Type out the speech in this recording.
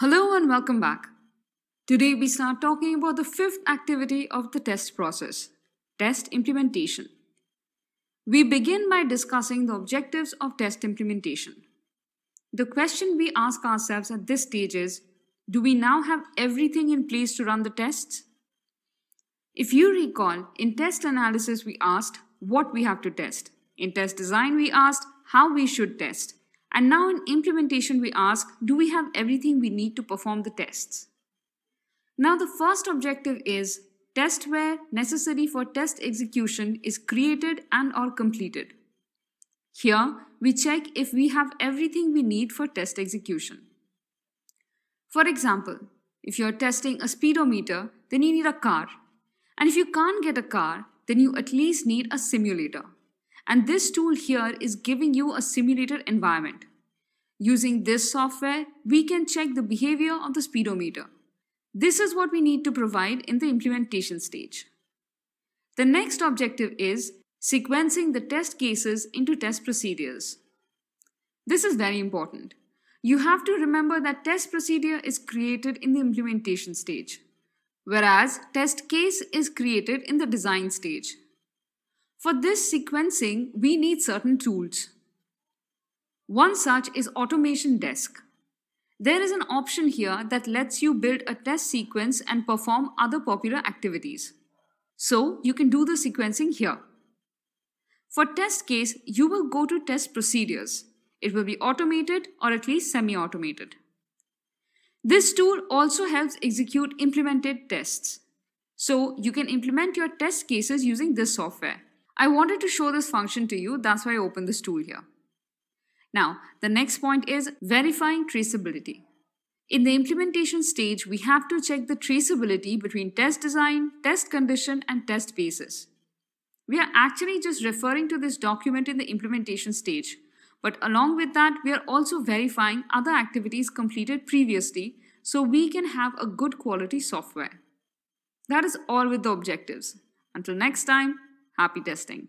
Hello and welcome back. Today we start talking about the fifth activity of the test process, test implementation. We begin by discussing the objectives of test implementation. The question we ask ourselves at this stage is, do we now have everything in place to run the tests? If you recall, in test analysis we asked what we have to test. In test design we asked how we should test. And now in implementation, we ask, do we have everything we need to perform the tests? Now the first objective is test where necessary for test execution is created and or completed. Here, we check if we have everything we need for test execution. For example, if you're testing a speedometer, then you need a car. And if you can't get a car, then you at least need a simulator. And this tool here is giving you a simulated environment. Using this software, we can check the behavior of the speedometer. This is what we need to provide in the implementation stage. The next objective is sequencing the test cases into test procedures. This is very important. You have to remember that test procedure is created in the implementation stage, whereas test case is created in the design stage. For this sequencing, we need certain tools. One such is Automation Desk. There is an option here that lets you build a test sequence and perform other popular activities. So you can do the sequencing here. For test case, you will go to test procedures. It will be automated or at least semi-automated. This tool also helps execute implemented tests. So you can implement your test cases using this software. I wanted to show this function to you, that's why I opened this tool here. Now, the next point is verifying traceability. In the implementation stage, we have to check the traceability between test design, test condition, and test basis. We are actually just referring to this document in the implementation stage, but along with that, we are also verifying other activities completed previously so we can have a good quality software. That is all with the objectives. Until next time, Happy testing.